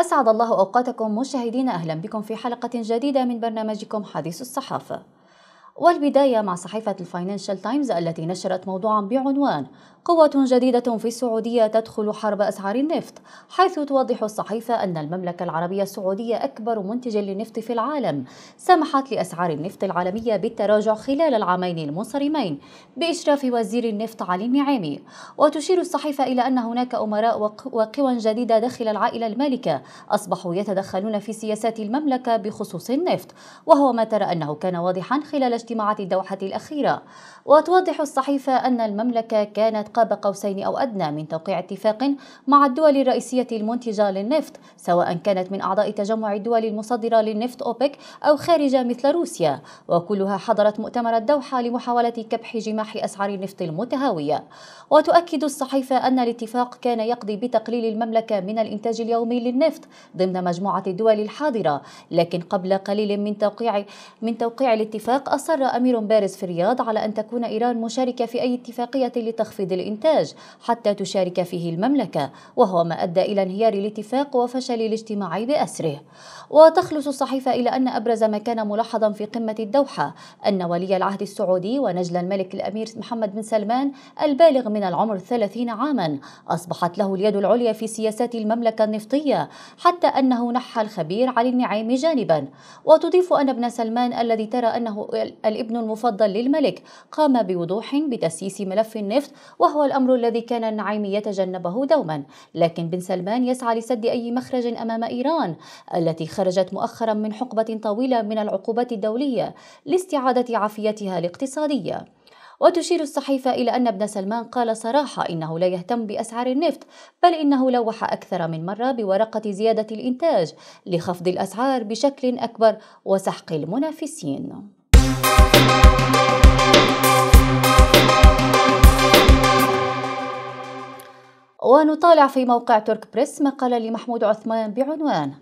أسعد الله أوقاتكم مشاهدين أهلا بكم في حلقة جديدة من برنامجكم حديث الصحافة والبداية مع صحيفة الفاينانشال تايمز التي نشرت موضوعا بعنوان قوة جديدة في السعودية تدخل حرب أسعار النفط حيث توضح الصحيفة أن المملكة العربية السعودية أكبر منتج للنفط في العالم سمحت لأسعار النفط العالمية بالتراجع خلال العامين المنصرمين بإشراف وزير النفط علي النعيمي وتشير الصحيفة إلى أن هناك أمراء وقوى جديدة داخل العائلة المالكة أصبحوا يتدخلون في سياسات المملكة بخصوص النفط وهو ما ترى أنه كان واضحا خلال اجتماعات الدوحة الأخيرة وتوضح الصحيفة أن المملكة كانت قاب قوسين أو أدنى من توقيع اتفاق مع الدول الرئيسية المنتجة للنفط سواء كانت من أعضاء تجمع الدول المصدرة للنفط أوبك أو خارجة مثل روسيا وكلها حضرت مؤتمر الدوحة لمحاولة كبح جماح أسعار النفط المتهاوية وتؤكد الصحيفة أن الاتفاق كان يقضي بتقليل المملكة من الإنتاج اليومي للنفط ضمن مجموعة الدول الحاضرة لكن قبل قليل من توقيع من توقيع الاتفاق أصر أمير بارز في الرياض على أن تكون إيران مشاركة في أي اتفاقية لتخفيض الإنتاج حتى تشارك فيه المملكة وهو ما أدى إلى انهيار الاتفاق وفشل الاجتماع بأسره وتخلص الصحيفة إلى أن أبرز ما كان ملاحظا في قمة الدوحة أن ولي العهد السعودي ونجل الملك الأمير محمد بن سلمان البالغ من العمر 30 عاما أصبحت له اليد العليا في سياسات المملكة النفطية حتى أنه نحى الخبير علي النعيمي جانبا وتضيف أن ابن سلمان الذي ترى أنه الابن المفضل للملك قام بوضوح بتسييس ملف النفط وهو الأمر الذي كان النعيم يتجنبه دوما لكن بن سلمان يسعى لسد أي مخرج أمام إيران التي خرجت مؤخرا من حقبة طويلة من العقوبات الدولية لاستعادة عافيتها الاقتصادية وتشير الصحيفة إلى أن ابن سلمان قال صراحة إنه لا يهتم بأسعار النفط بل إنه لوح أكثر من مرة بورقة زيادة الإنتاج لخفض الأسعار بشكل أكبر وسحق المنافسين ونطالع في موقع ترك بريس مقال لمحمود عثمان بعنوان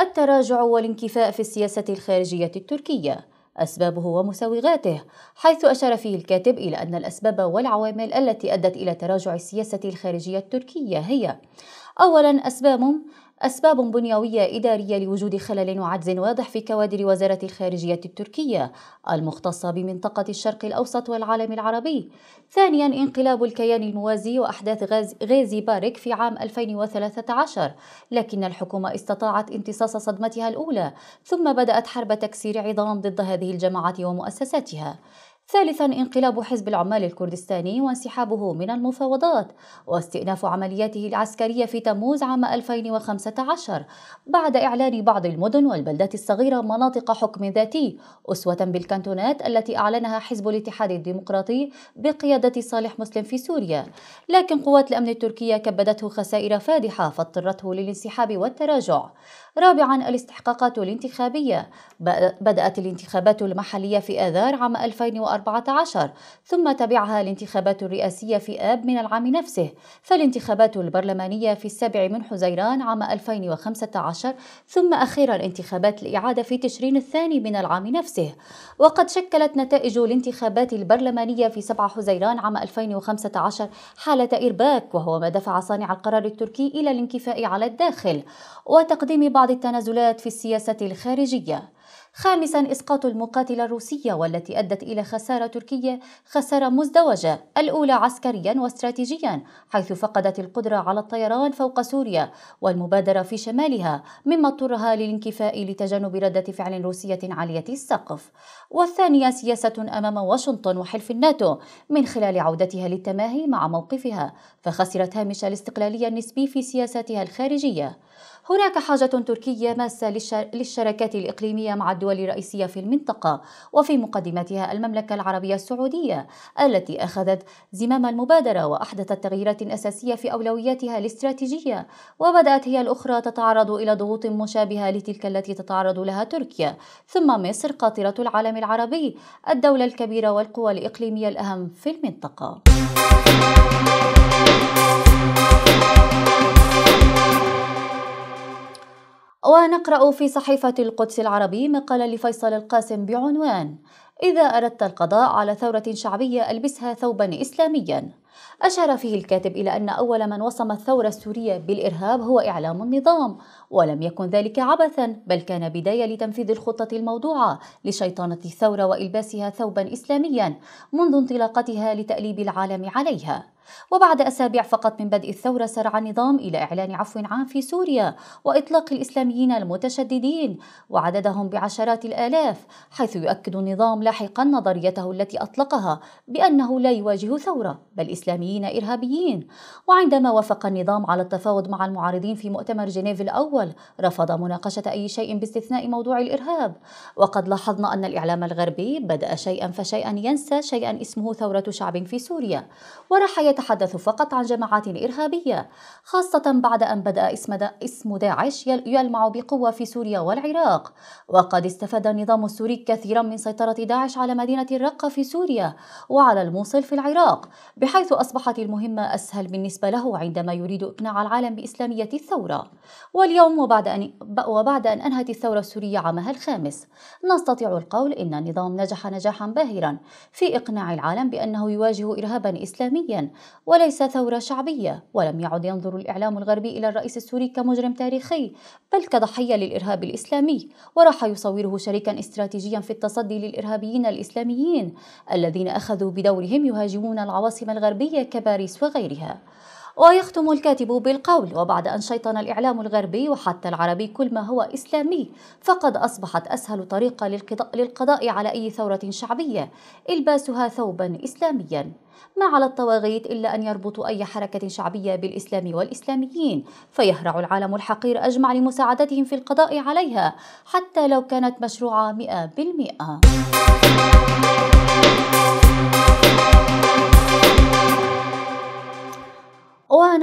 التراجع والانكفاء في السياسة الخارجية التركية أسبابه ومسوغاته حيث أشار فيه الكاتب إلى أن الأسباب والعوامل التي أدت إلى تراجع السياسة الخارجية التركية هي أولا أسباب أسباب بنيوية إدارية لوجود خلل وعجز واضح في كوادر وزارة الخارجية التركية المختصة بمنطقة الشرق الأوسط والعالم العربي. ثانياً انقلاب الكيان الموازي وأحداث غاز غازي بارك في عام 2013 لكن الحكومة استطاعت امتصاص صدمتها الأولى ثم بدأت حرب تكسير عظام ضد هذه الجماعات ومؤسساتها. ثالثا انقلاب حزب العمال الكردستاني وانسحابه من المفاوضات واستئناف عملياته العسكرية في تموز عام 2015 بعد إعلان بعض المدن والبلدات الصغيرة مناطق حكم ذاتي أسوة بالكنتونات التي أعلنها حزب الاتحاد الديمقراطي بقيادة صالح مسلم في سوريا لكن قوات الأمن التركية كبدته خسائر فادحة فاضطرته للانسحاب والتراجع رابعا الاستحقاقات الانتخابية بدأت الانتخابات المحلية في آذار عام 2014 ثم تبعها الانتخابات الرئاسية في آب من العام نفسه فالانتخابات البرلمانية في السابع من حزيران عام 2015 ثم أخيرا انتخابات الإعادة في تشرين الثاني من العام نفسه وقد شكلت نتائج الانتخابات البرلمانية في 7 حزيران عام 2015 حالة إرباك وهو ما دفع صانع القرار التركي إلى الانكفاء على الداخل وتقديم بعض بعض التنازلات في السياسة الخارجية خامسا إسقاط المقاتلة الروسية والتي أدت إلى خسارة تركية خسارة مزدوجة الأولى عسكريا واستراتيجيا حيث فقدت القدرة على الطيران فوق سوريا والمبادرة في شمالها مما اضطرها للانكفاء لتجنب ردة فعل روسية عالية السقف والثانية سياسة أمام واشنطن وحلف الناتو من خلال عودتها للتماهي مع موقفها فخسرت هامش الاستقلالية النسبي في سياساتها الخارجية هناك حاجة تركية ماسة للشراكات الإقليمية مع الدول الرئيسية في المنطقة وفي مقدمتها المملكة العربية السعودية التي أخذت زمام المبادرة وأحدثت تغييرات أساسية في أولوياتها الاستراتيجية وبدأت هي الأخرى تتعرض إلى ضغوط مشابهة لتلك التي تتعرض لها تركيا ثم مصر قاطرة العالم العربي الدولة الكبيرة والقوى الإقليمية الأهم في المنطقة. ونقرأ في صحيفة القدس العربي مقالا لفيصل القاسم بعنوان إذا أردت القضاء على ثورة شعبية ألبسها ثوبا إسلاميا أشار فيه الكاتب إلى أن أول من وصم الثورة السورية بالإرهاب هو إعلام النظام ولم يكن ذلك عبثا بل كان بداية لتنفيذ الخطة الموضوعة لشيطنة الثورة وإلباسها ثوبا إسلاميا منذ انطلاقتها لتأليب العالم عليها وبعد أسابيع فقط من بدء الثورة سرع النظام إلى إعلان عفو عام في سوريا وإطلاق الإسلاميين المتشددين وعددهم بعشرات الآلاف حيث يؤكد النظام لاحقا نظريته التي أطلقها بأنه لا يواجه ثورة بل إسلام إسلاميين إرهابيين وعندما وافق النظام على التفاوض مع المعارضين في مؤتمر جنيف الأول رفض مناقشة أي شيء باستثناء موضوع الإرهاب وقد لاحظنا أن الإعلام الغربي بدأ شيئا فشيئا ينسى شيئا اسمه ثورة شعب في سوريا وراح يتحدث فقط عن جماعات إرهابية خاصة بعد أن بدأ اسم داعش يلمع بقوة في سوريا والعراق وقد استفاد النظام السوري كثيرا من سيطرة داعش على مدينة الرقة في سوريا وعلى الموصل في العراق بحيث أصبحت المهمة أسهل بالنسبة له عندما يريد إقناع العالم بإسلامية الثورة واليوم وبعد أن, وبعد أن أنهت الثورة السورية عامها الخامس نستطيع القول إن النظام نجح نجاحا باهرا في إقناع العالم بأنه يواجه إرهابا إسلاميا وليس ثورة شعبية ولم يعد ينظر الإعلام الغربي إلى الرئيس السوري كمجرم تاريخي بل كضحية للإرهاب الإسلامي وراح يصوره شريكا استراتيجيا في التصدي للإرهابيين الإسلاميين الذين أخذوا بدورهم يهاجمون العواصم الغربية الدولية كباريس وغيرها ويختم الكاتب بالقول وبعد أن شيطن الإعلام الغربي وحتى العربي كل ما هو إسلامي فقد أصبحت أسهل طريقة للقضاء على أي ثورة شعبية إلباسها ثوبا إسلاميا ما على الطواغيت إلا أن يربطوا أي حركة شعبية بالإسلام والإسلاميين فيهرع العالم الحقير أجمع لمساعدتهم في القضاء عليها حتى لو كانت مشروعة مئة بالمئة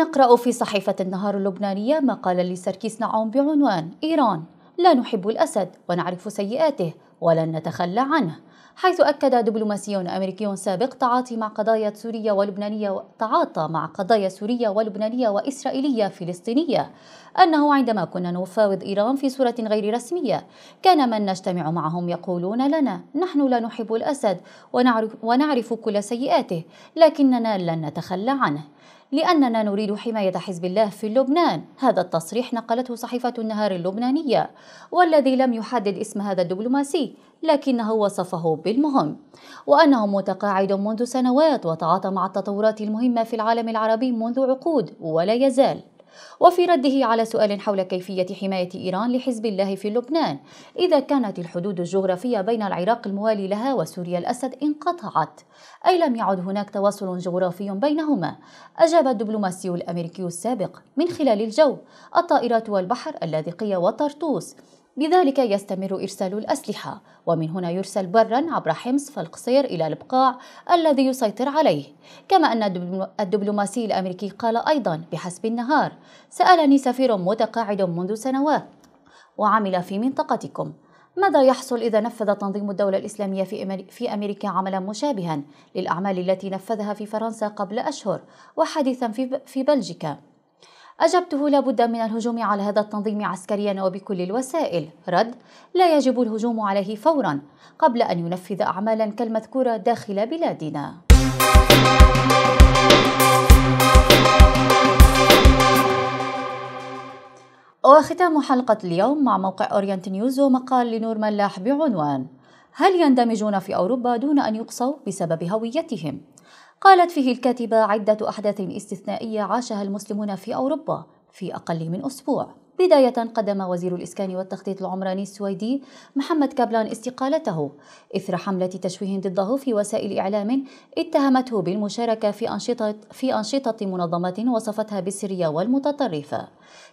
نقرأ في صحيفة النهار اللبنانية مقالا لسركيس نعوم بعنوان إيران لا نحب الأسد ونعرف سيئاته ولن نتخلى عنه حيث أكد دبلوماسي أمريكي سابق تعاطي مع قضايا سورية ولبنانية تعاطى مع قضايا سورية ولبنانية وإسرائيلية فلسطينية أنه عندما كنا نفاوض إيران في صورة غير رسمية كان من نجتمع معهم يقولون لنا نحن لا نحب الأسد ونعرف, ونعرف كل سيئاته لكننا لن نتخلى عنه لأننا نريد حماية حزب الله في لبنان هذا التصريح نقلته صحيفة النهار اللبنانية والذي لم يحدد اسم هذا الدبلوماسي لكنه وصفه بالمهم وأنه متقاعد منذ سنوات وتعاطى مع التطورات المهمة في العالم العربي منذ عقود ولا يزال وفي رده على سؤال حول كيفية حماية إيران لحزب الله في لبنان إذا كانت الحدود الجغرافية بين العراق الموالي لها وسوريا الأسد انقطعت أي لم يعد هناك تواصل جغرافي بينهما أجاب الدبلوماسي الأمريكي السابق من خلال الجو الطائرات والبحر اللاذقية وطرطوس بذلك يستمر إرسال الأسلحة ومن هنا يرسل برا عبر حمص فالقصير إلى البقاع الذي يسيطر عليه كما أن الدبلوماسي الأمريكي قال أيضا بحسب النهار سألني سفير متقاعد منذ سنوات وعمل في منطقتكم ماذا يحصل إذا نفذ تنظيم الدولة الإسلامية في أمريكا عملا مشابها للأعمال التي نفذها في فرنسا قبل أشهر وحديثا في بلجيكا؟ أجبته لابد من الهجوم على هذا التنظيم عسكريا وبكل الوسائل رد لا يجب الهجوم عليه فورا قبل أن ينفذ أعمالا كالمذكورة داخل بلادنا وختام حلقة اليوم مع موقع أورينت نيوز ومقال لنور ملاح بعنوان هل يندمجون في أوروبا دون أن يقصوا بسبب هويتهم؟ قالت فيه الكاتبة عدة أحداث استثنائية عاشها المسلمون في أوروبا في أقل من أسبوع بداية قدم وزير الإسكان والتخطيط العمراني السويدي محمد كابلان استقالته إثر حملة تشويه ضده في وسائل إعلام اتهمته بالمشاركة في أنشطة, في أنشطة منظمات وصفتها بالسرية والمتطرفة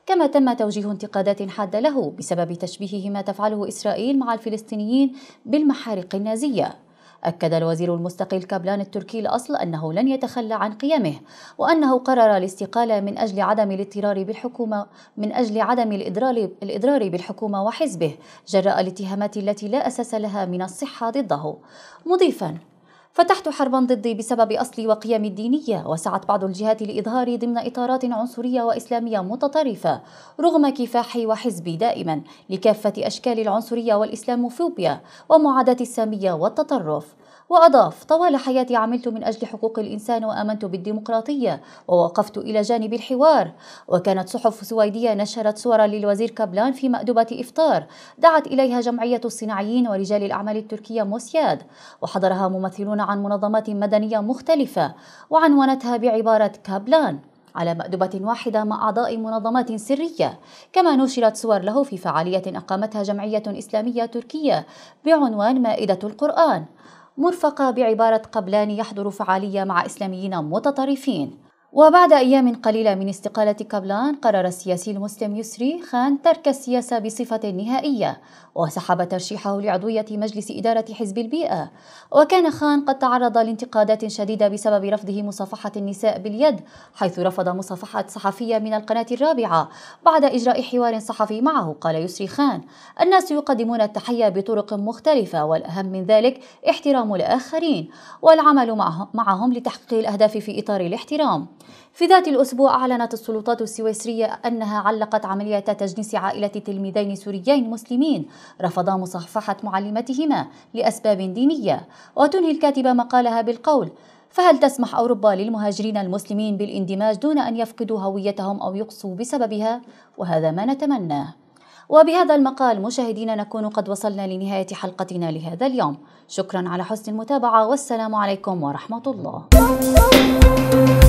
كما تم توجيه انتقادات حادة له بسبب تشبيهه ما تفعله إسرائيل مع الفلسطينيين بالمحارق النازية أكد الوزير المستقل كابلان التركي الأصل أنه لن يتخلى عن قيمه وأنه قرر الاستقالة من أجل عدم الاضطرار بالحكومة من أجل عدم الإضرار, الإضرار بالحكومة وحزبه جراء الاتهامات التي لا أساس لها من الصحة ضده مضيفا فتحت حربا ضدي بسبب أصلي وقيمي الدينية وسعت بعض الجهات لإظهاري ضمن إطارات عنصرية وإسلامية متطرفة رغم كفاحي وحزبي دائما لكافة أشكال العنصرية والإسلاموفوبيا ومعاداة السامية والتطرف وأضاف طوال حياتي عملت من أجل حقوق الإنسان وآمنت بالديمقراطية ووقفت إلى جانب الحوار وكانت صحف سويدية نشرت صورا للوزير كابلان في مأدبة إفطار دعت إليها جمعية الصناعيين ورجال الأعمال التركية موسياد وحضرها ممثلون عن منظمات مدنية مختلفة وعنونتها بعبارة كابلان على مأدبة واحدة مع أعضاء منظمات سرية كما نشرت صور له في فعالية أقامتها جمعية إسلامية تركية بعنوان مائدة القرآن مرفقة بعبارة قبلان يحضر فعالية مع إسلاميين متطرفين وبعد أيام قليلة من استقالة كابلان قرر السياسي المسلم يسري خان ترك السياسة بصفة نهائية وسحب ترشيحه لعضوية مجلس إدارة حزب البيئة وكان خان قد تعرض لانتقادات شديدة بسبب رفضه مصافحة النساء باليد حيث رفض مصافحة صحفية من القناة الرابعة بعد إجراء حوار صحفي معه قال يسري خان الناس يقدمون التحية بطرق مختلفة والأهم من ذلك احترام الآخرين والعمل معهم لتحقيق الأهداف في إطار الاحترام في ذات الأسبوع أعلنت السلطات السويسرية أنها علقت عملية تجنيس عائلة تلميذين سوريين مسلمين رفضا مصافحة معلمتهما لأسباب دينية وتنهي الكاتبة مقالها بالقول فهل تسمح أوروبا للمهاجرين المسلمين بالاندماج دون أن يفقدوا هويتهم أو يقصوا بسببها؟ وهذا ما نتمناه وبهذا المقال مشاهدينا نكون قد وصلنا لنهاية حلقتنا لهذا اليوم شكرا على حسن المتابعة والسلام عليكم ورحمة الله